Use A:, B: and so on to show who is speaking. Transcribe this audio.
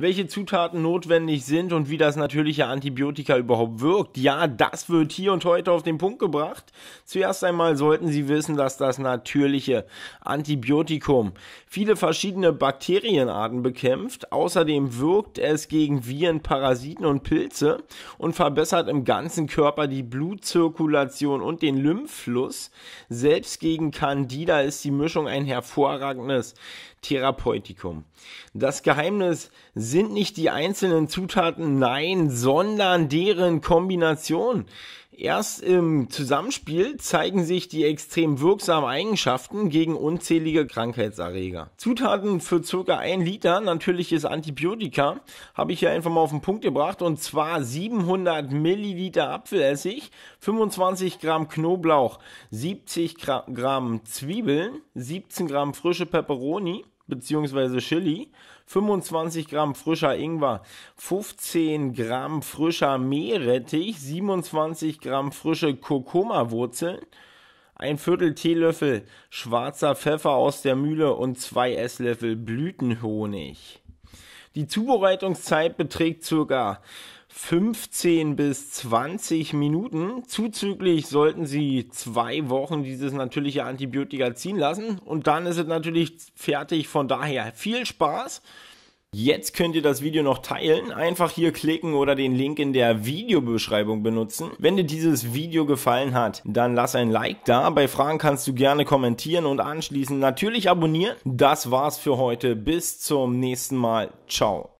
A: Welche Zutaten notwendig sind und wie das natürliche Antibiotika überhaupt wirkt, ja, das wird hier und heute auf den Punkt gebracht. Zuerst einmal sollten Sie wissen, dass das natürliche Antibiotikum viele verschiedene Bakterienarten bekämpft. Außerdem wirkt es gegen Viren, Parasiten und Pilze und verbessert im ganzen Körper die Blutzirkulation und den Lymphfluss. Selbst gegen Candida ist die Mischung ein hervorragendes Therapeutikum. Das Geheimnis sind nicht die einzelnen Zutaten, nein, sondern deren Kombination, Erst im Zusammenspiel zeigen sich die extrem wirksamen Eigenschaften gegen unzählige Krankheitserreger. Zutaten für ca. 1 Liter natürliches Antibiotika habe ich hier einfach mal auf den Punkt gebracht und zwar 700 Milliliter Apfelessig, 25 Gramm Knoblauch, 70 Gramm Zwiebeln, 17 Gramm frische Peperoni, bzw. Chili, 25 Gramm frischer Ingwer, 15 Gramm frischer Meerrettich, 27 Gramm Gramm frische Kurkuma-Wurzeln, ein Viertel Teelöffel schwarzer Pfeffer aus der Mühle und zwei Esslöffel Blütenhonig. Die Zubereitungszeit beträgt ca. 15 bis 20 Minuten. Zuzüglich sollten Sie zwei Wochen dieses natürliche Antibiotika ziehen lassen und dann ist es natürlich fertig. Von daher viel Spaß. Jetzt könnt ihr das Video noch teilen. Einfach hier klicken oder den Link in der Videobeschreibung benutzen. Wenn dir dieses Video gefallen hat, dann lass ein Like da. Bei Fragen kannst du gerne kommentieren und anschließend natürlich abonnieren. Das war's für heute. Bis zum nächsten Mal. Ciao.